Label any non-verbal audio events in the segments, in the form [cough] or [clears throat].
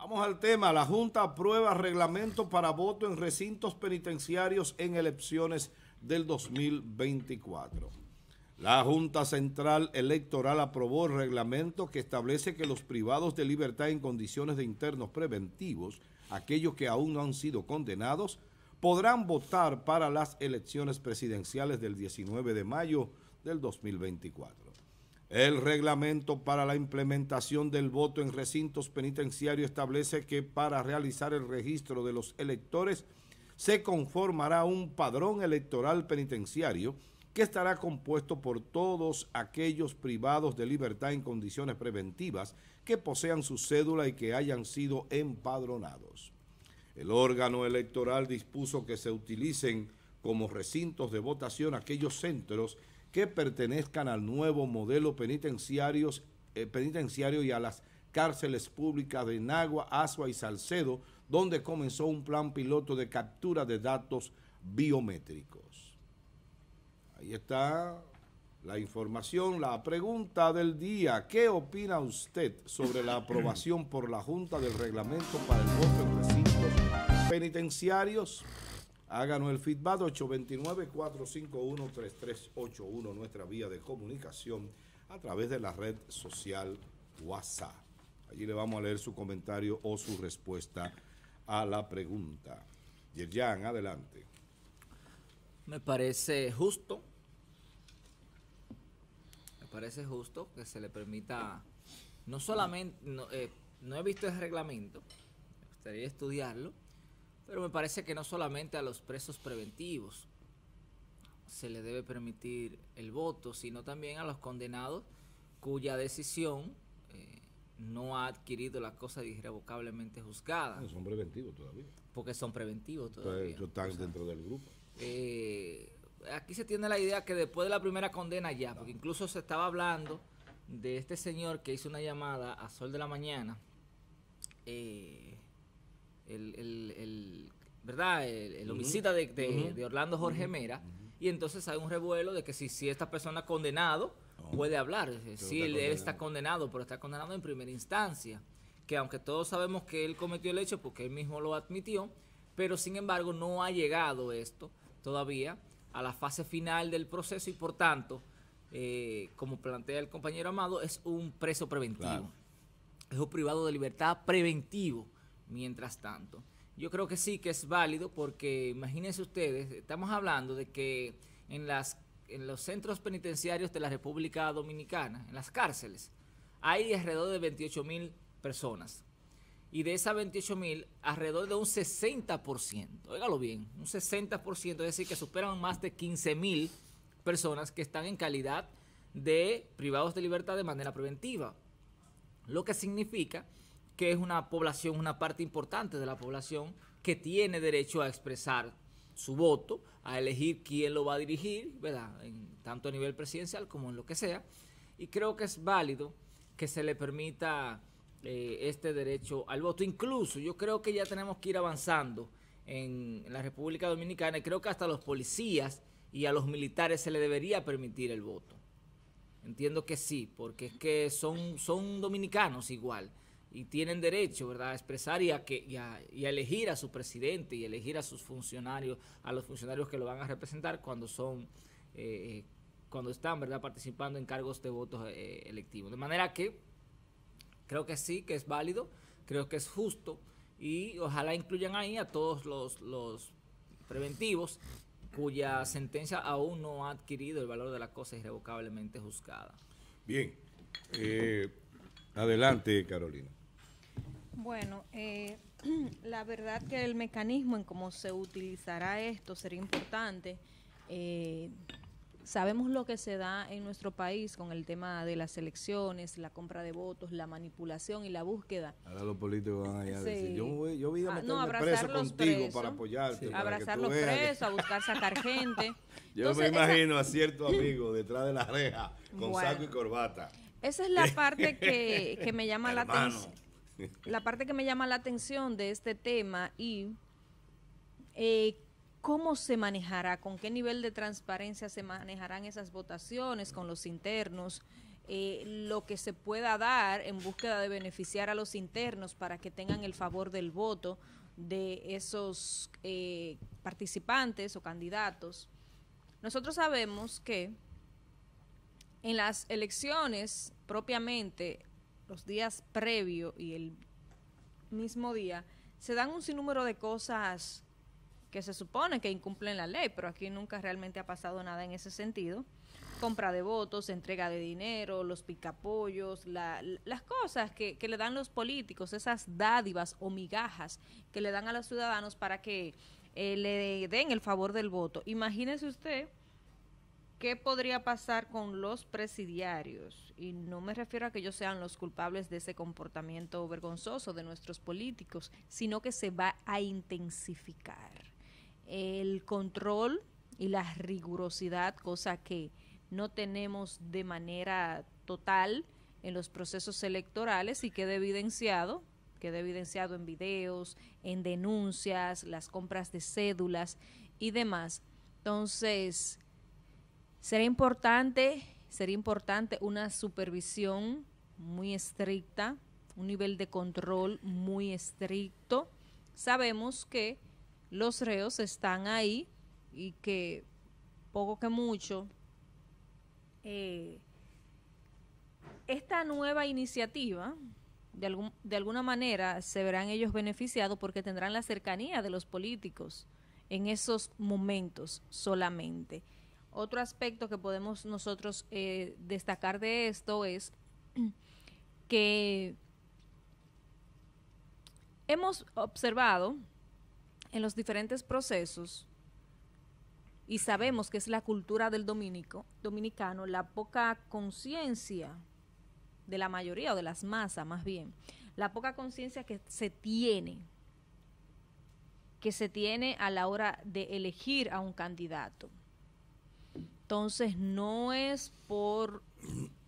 Vamos al tema. La Junta aprueba reglamento para voto en recintos penitenciarios en elecciones del 2024. La Junta Central Electoral aprobó el reglamento que establece que los privados de libertad en condiciones de internos preventivos, aquellos que aún no han sido condenados, podrán votar para las elecciones presidenciales del 19 de mayo del 2024. El reglamento para la implementación del voto en recintos penitenciarios establece que para realizar el registro de los electores se conformará un padrón electoral penitenciario que estará compuesto por todos aquellos privados de libertad en condiciones preventivas que posean su cédula y que hayan sido empadronados. El órgano electoral dispuso que se utilicen como recintos de votación aquellos centros que pertenezcan al nuevo modelo eh, penitenciario y a las cárceles públicas de Nagua, Asua y Salcedo, donde comenzó un plan piloto de captura de datos biométricos. Ahí está la información, la pregunta del día. ¿Qué opina usted sobre la aprobación por la Junta del Reglamento para el voto en recintos penitenciarios? Háganos el feedback 829-451-3381, nuestra vía de comunicación a través de la red social WhatsApp. Allí le vamos a leer su comentario o su respuesta a la pregunta. Yerjan, adelante. Me parece justo, me parece justo que se le permita, no solamente, no, eh, no he visto el reglamento, me gustaría estudiarlo, pero me parece que no solamente a los presos preventivos se le debe permitir el voto, sino también a los condenados cuya decisión eh, no ha adquirido la cosa irrevocablemente juzgada. son preventivos todavía. Porque son preventivos pues, todavía. dentro del grupo. Eh, aquí se tiene la idea que después de la primera condena ya, porque incluso se estaba hablando de este señor que hizo una llamada a Sol de la Mañana, eh, el, ¿verdad? El, homicida de, Orlando Jorge Mera. Y entonces hay un revuelo de que si, si esta persona condenado oh. puede hablar. Si él está condenado, pero está condenado en primera instancia. Que aunque todos sabemos que él cometió el hecho porque él mismo lo admitió, pero sin embargo no ha llegado esto todavía a la fase final del proceso y por tanto, eh, como plantea el compañero Amado, es un preso preventivo. Es un privado de libertad preventivo mientras tanto. Yo creo que sí que es válido porque imagínense ustedes, estamos hablando de que en, las, en los centros penitenciarios de la República Dominicana, en las cárceles, hay alrededor de 28 mil personas. Y de esas 28 mil, alrededor de un 60%, óigalo bien, un 60%, es decir, que superan más de 15 mil personas que están en calidad de privados de libertad de manera preventiva. Lo que significa que es una población, una parte importante de la población que tiene derecho a expresar su voto, a elegir quién lo va a dirigir, ¿verdad? En, tanto a nivel presidencial como en lo que sea. Y creo que es válido que se le permita eh, este derecho al voto. Incluso yo creo que ya tenemos que ir avanzando en, la República Dominicana y creo que hasta a los policías y a los militares se le debería permitir el voto. Entiendo que sí, porque es que son, son dominicanos igual y tienen derecho ¿verdad? a expresar y a, que, y elegir a su presidente y elegir a sus funcionarios, a los funcionarios que lo van a representar cuando son... Eh, cuando están ¿verdad? participando en cargos de votos eh, electivos. De manera que creo que sí, que es válido, creo que es justo y ojalá incluyan ahí a todos los, los preventivos cuya sentencia aún no ha adquirido el valor de la cosa irrevocablemente juzgada. Bien, eh, adelante Carolina. Bueno, eh, [clears throat] la verdad que el mecanismo en cómo se utilizará esto sería importante. Eh, sabemos lo que se da en nuestro país con el tema de las elecciones, la compra de votos, la manipulación y la búsqueda. Ahora los políticos van allá a decir, yo, voy, yo a ah, meterme preso contigo para apoyarte. Sí. abrazar los presos, a buscar sacar gente. [laughs] yo me imagino a cierto amigo detrás de la reja con saco y corbata. Esa es la [laughs] parte que, que me llama la atención la parte que me llama la atención de este tema y eh, cómo se manejará, con qué nivel de transparencia se manejarán esas votaciones con los internos, eh, lo que se pueda dar en búsqueda de beneficiar a los internos para que tengan el favor del voto de esos eh, participantes o candidatos. Nosotros sabemos que en las elecciones propiamente los días previo y el mismo día, se dan un sinnúmero de cosas que se supone que incumplen la ley, pero aquí nunca realmente ha pasado nada en ese sentido. Compra de votos, entrega de dinero, los picapollos, las cosas que, le dan los políticos, esas dádivas o migajas que le dan a los ciudadanos para que eh, le den el favor del voto. Imagínese usted ¿qué podría pasar con los presidiarios? Y no me refiero a que ellos sean los culpables de ese comportamiento vergonzoso de nuestros políticos, sino que se va a intensificar el control y la rigurosidad, cosa que no tenemos de manera total en los procesos electorales y queda evidenciado queda evidenciado en videos, en denuncias, las compras de cédulas y demás. Entonces, Será importante, sería importante una supervisión muy estricta, un nivel de control muy estricto. Sabemos que los reos están ahí y que poco que mucho eh, esta nueva iniciativa de, de alguna manera se verán ellos beneficiados porque tendrán la cercanía de los políticos en esos momentos solamente. Otro aspecto que podemos nosotros eh, destacar de esto es [clears throat] que hemos observado en los diferentes procesos y sabemos que es la cultura del dominico, dominicano, la poca conciencia de la mayoría o de las masas más bien, la poca conciencia que se tiene, que se tiene a la hora de elegir a un candidato. Entonces, no es por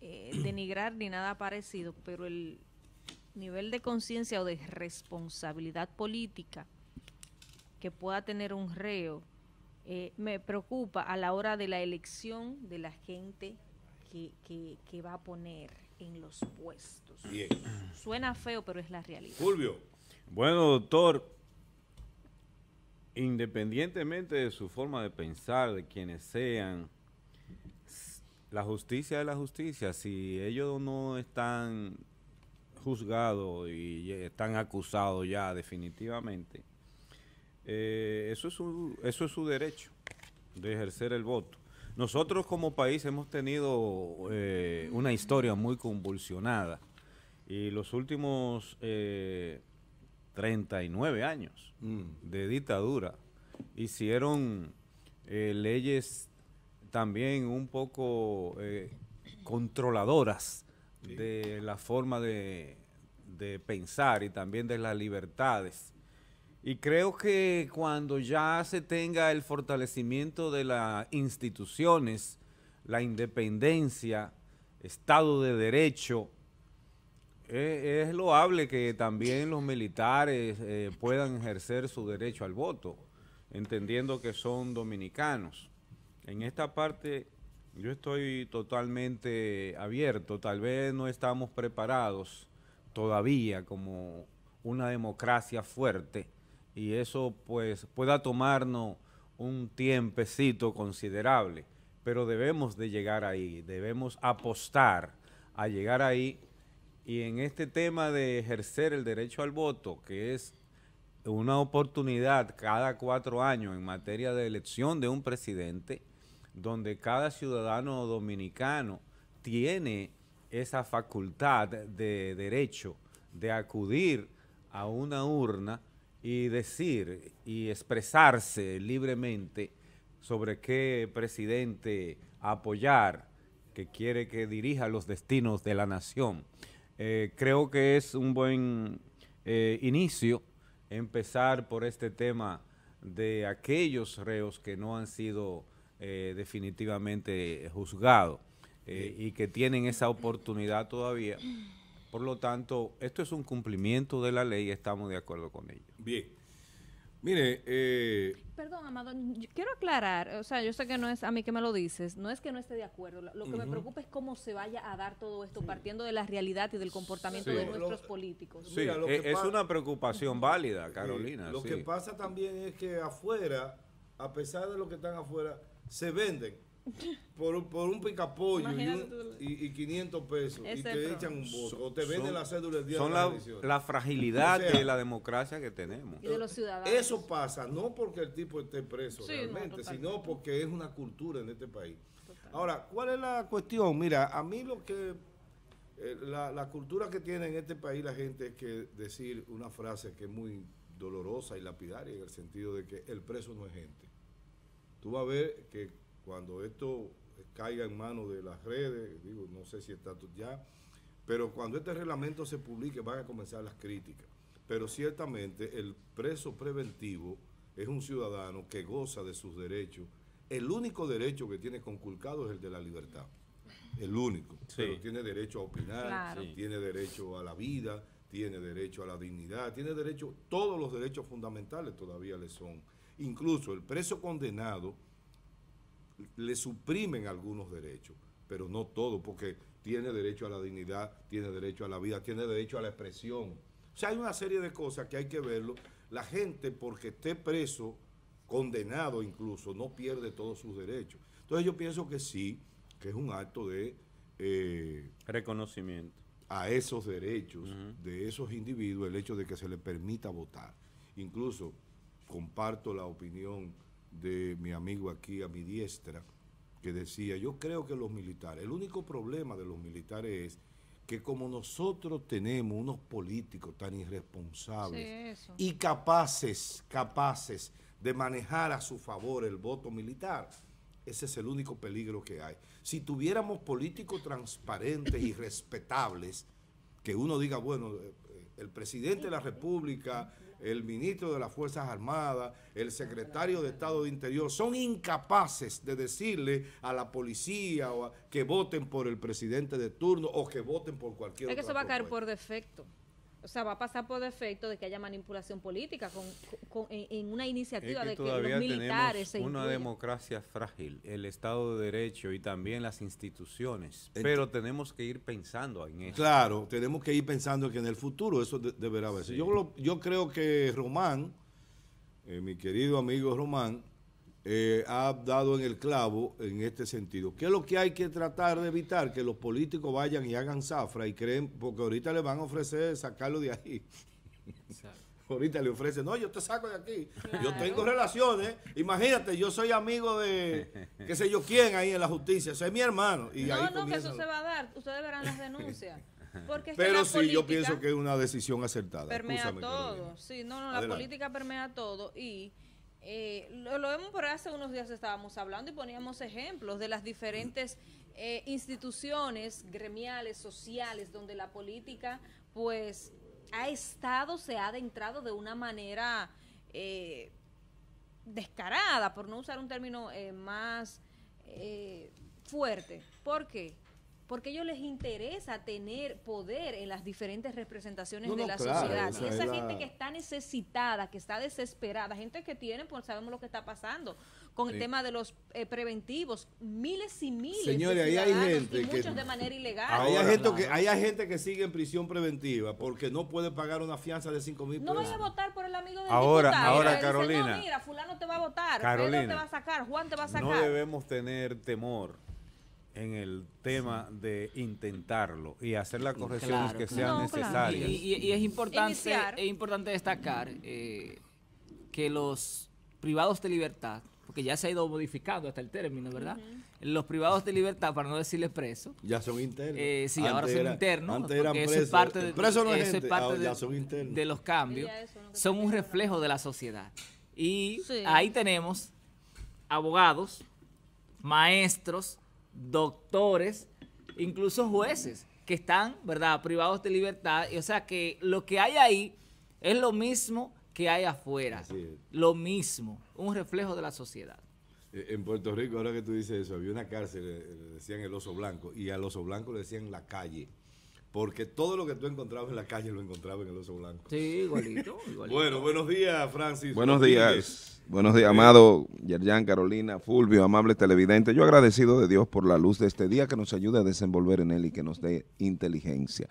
eh, denigrar ni nada parecido, pero el nivel de conciencia o de responsabilidad política que pueda tener un reo eh, me preocupa a la hora de la elección de la gente que, va a poner en los puestos. Suena feo, pero es la realidad. Fulvio. Bueno, doctor, independientemente de su forma de pensar, de quienes sean, la justicia de la justicia. Si ellos no están juzgados y están acusados ya definitivamente, eh, eso, es su, eso es su derecho de ejercer el voto. Nosotros como país hemos tenido eh, una historia muy convulsionada y los últimos 39 eh, años mm. de dictadura hicieron leyes también un poco eh, controladoras de la forma de, pensar y también de las libertades. Y creo que cuando ya se tenga el fortalecimiento de las instituciones, la independencia, Estado de Derecho, eh, es loable que también los militares eh, puedan ejercer su derecho al voto, entendiendo que son dominicanos. En esta parte yo estoy totalmente abierto. Tal vez no estamos preparados todavía como una democracia fuerte y eso pues pueda tomarnos un tiempecito considerable, pero debemos de llegar ahí, debemos apostar a llegar ahí y en este tema de ejercer el derecho al voto, que es una oportunidad cada cuatro años en materia de elección de un presidente, donde cada ciudadano dominicano tiene esa facultad de derecho de acudir a una urna y decir y expresarse libremente sobre qué presidente apoyar que quiere que dirija los destinos de la nación. Eh, creo que es un buen eh, inicio empezar por este tema de aquellos reos que no han sido eh, definitivamente juzgado eh, y que tienen esa oportunidad todavía. Por lo tanto, esto es un cumplimiento de la ley y estamos de acuerdo con ello. Bien. Mire, eh, perdón, Amado, quiero aclarar, o sea, yo sé que no es a mí que me lo dices, no es que no esté de acuerdo, lo, que me preocupa es cómo se vaya a dar todo esto partiendo de la realidad y del comportamiento de nuestros políticos. Sí, e-, es una preocupación válida, Carolina. Eh, lo que pasa también es que afuera, a pesar de lo que están afuera, se venden por, un, por un y, 500 pesos y te echan un voto. O te venden la cédula de la, fragilidad [laughs] de la democracia que tenemos. Y de los ciudadanos. Eso pasa, no porque el tipo esté preso realmente, sino porque es una cultura en este país. Ahora, ¿cuál es la cuestión? Mira, a mí lo que. Eh, la, la cultura que tiene en este país la gente es que decir una frase que es muy dolorosa y lapidaria en el sentido de que el preso no es gente. Tú vas a ver que cuando esto caiga en manos de las redes, digo, no sé si está ya, pero cuando este reglamento se publique van a comenzar las críticas. Pero ciertamente el preso preventivo es un ciudadano que goza de sus derechos. El único derecho que tiene conculcado es el de la libertad. El único. Pero tiene derecho a opinar, tiene derecho a la vida, tiene derecho a la dignidad, tiene derecho, todos los derechos fundamentales todavía le son Incluso el preso condenado le suprimen algunos derechos, pero no todos, porque tiene derecho a la dignidad, tiene derecho a la vida, tiene derecho a la expresión. O sea, hay una serie de cosas que hay que verlo. La gente, porque esté preso, condenado incluso, no pierde todos sus derechos. Entonces yo pienso que sí, que es un acto de... Eh, Reconocimiento. A esos derechos de esos individuos, el hecho de que se les permita votar. Incluso comparto la opinión de mi amigo aquí a mi diestra, que decía, yo creo que los militares, el único problema de los militares es que como nosotros tenemos unos políticos tan irresponsables y capaces, capaces de manejar a su favor el voto militar, ese es el único peligro que hay. Si tuviéramos políticos transparentes y respetables, que uno diga, bueno, eh, eh, el presidente de la República el ministro de las Fuerzas Armadas, el secretario de Estado de Interior, son incapaces de decirle a la policía o que voten por el presidente de turno o que voten por cualquier es que eso va a caer por defecto o sea, va a pasar por defecto de que haya manipulación política con, en, una iniciativa de que los militares se una democracia frágil, el Estado de Derecho y también las instituciones. pero tenemos que ir pensando en eso. Claro, tenemos que ir pensando que en el futuro eso deberá verse. Yo, yo creo que Román, eh, mi querido amigo Román, eh, ha dado en el clavo en este sentido. ¿Qué es lo que hay que tratar de evitar? Que los políticos vayan y hagan zafra y creen, porque ahorita le van a ofrecer sacarlo de ahí. [laughs] ahorita le ofrecen, no, yo te saco de aquí. Yo tengo relaciones. Imagínate, yo soy amigo de qué sé yo quién ahí en la justicia. soy mi hermano. Y no, no, que eso se va a dar. Ustedes verán las denuncias. [laughs] Pero sí, yo pienso que es una decisión acertada. Permea todo. Sí, no, no, la política permea todo y eh, lo, lo, hemos por hace unos días estábamos hablando y poníamos ejemplos de las diferentes eh, instituciones gremiales, sociales, donde la política pues ha estado, se ha adentrado de una manera eh, descarada, por no usar un término más fuerte. ¿Por qué? porque ellos les interesa tener poder en las diferentes representaciones de la sociedad. y esa gente que está necesitada, que está desesperada, gente que tiene, pues sabemos lo que está pasando con el tema de los eh, preventivos, miles y miles de ahí hay gente y muchos de manera ilegal. hay, gente que, hay gente que sigue en prisión preventiva porque no puede pagar una fianza de 5 mil pesos. No vaya a votar por el amigo del ahora, diputado. Ahora, Carolina. no, mira, fulano te va a votar, Carolina, te va a sacar, Juan te va a sacar. No debemos tener temor en el tema de intentarlo y hacer las correcciones que sean necesarias. Y, es importante importante destacar eh, que los privados de libertad, porque ya se ha ido modificando hasta el término, ¿verdad? Los privados de libertad, para no decirles preso. Ya son internos. Eh, sí, ahora son internos. Antes Eso es parte, de, los cambios. son un reflejo de la sociedad. Y ahí tenemos abogados, maestros, doctores, incluso jueces que están, ¿verdad?, privados de libertad. o sea que lo que hay ahí es lo mismo que hay afuera. Lo mismo, un reflejo de la sociedad. E, en Puerto Rico, ahora que tú dices eso, había una cárcel, eh, le decían el oso blanco, y al oso blanco le decían la calle. Porque todo lo que tú encontrabas en la calle lo encontrabas en el oso blanco. Sí, igualito. igualito. bueno, buenos días, Francis. Buenos días. Buenos días, amado Yerjan, Carolina, Fulvio, amable televidente. Yo agradecido de Dios por la luz de este día que nos ayude a desenvolver en él y que nos dé inteligencia.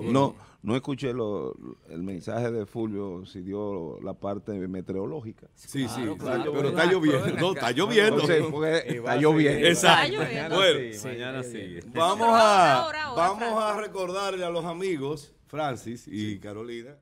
No, no escuché el mensaje de Fulvio si dio la parte meteorológica. Sí, sí, pero está lloviendo. No, está lloviendo. está lloviendo. Exacto. Bueno, mañana sigue. Vamos a, vamos a recordarle a los amigos, Francis y Carolina.